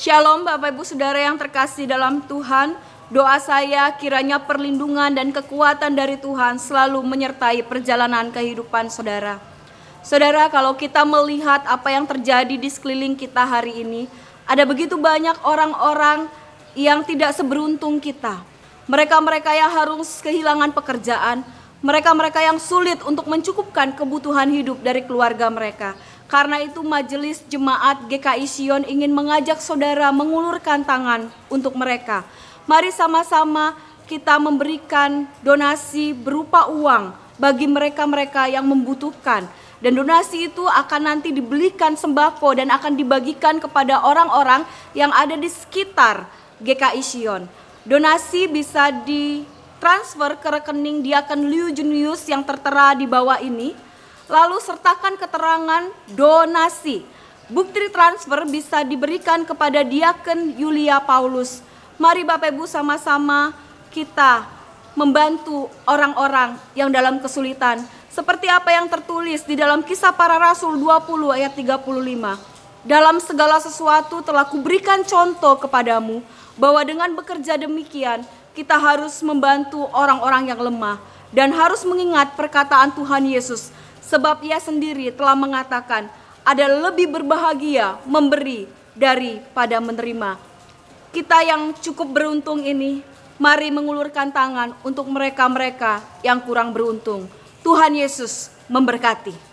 Shalom Bapak Ibu Saudara yang terkasih dalam Tuhan. Doa saya kiranya perlindungan dan kekuatan dari Tuhan selalu menyertai perjalanan kehidupan saudara. Saudara, kalau kita melihat apa yang terjadi di sekeliling kita hari ini, ada begitu banyak orang-orang yang tidak seberuntung kita. Mereka-mereka yang harus kehilangan pekerjaan, mereka-mereka yang sulit untuk mencukupkan kebutuhan hidup dari keluarga mereka. Karena itu Majelis Jemaat GKI Sion ingin mengajak saudara mengulurkan tangan untuk mereka. Mari sama-sama kita memberikan donasi berupa uang bagi mereka-mereka yang membutuhkan. Dan donasi itu akan nanti dibelikan sembako dan akan dibagikan kepada orang-orang yang ada di sekitar GKI Sion. Donasi bisa ditransfer ke rekening Diaken Liu Junius yang tertera di bawah ini lalu sertakan keterangan donasi. Bukti transfer bisa diberikan kepada Diaken Yulia Paulus. Mari Bapak Ibu sama-sama kita membantu orang-orang yang dalam kesulitan. Seperti apa yang tertulis di dalam kisah para rasul 20 ayat 35. Dalam segala sesuatu telah kuberikan contoh kepadamu bahwa dengan bekerja demikian kita harus membantu orang-orang yang lemah dan harus mengingat perkataan Tuhan Yesus sebab ia sendiri telah mengatakan ada lebih berbahagia memberi daripada menerima. Kita yang cukup beruntung ini, mari mengulurkan tangan untuk mereka-mereka yang kurang beruntung. Tuhan Yesus memberkati.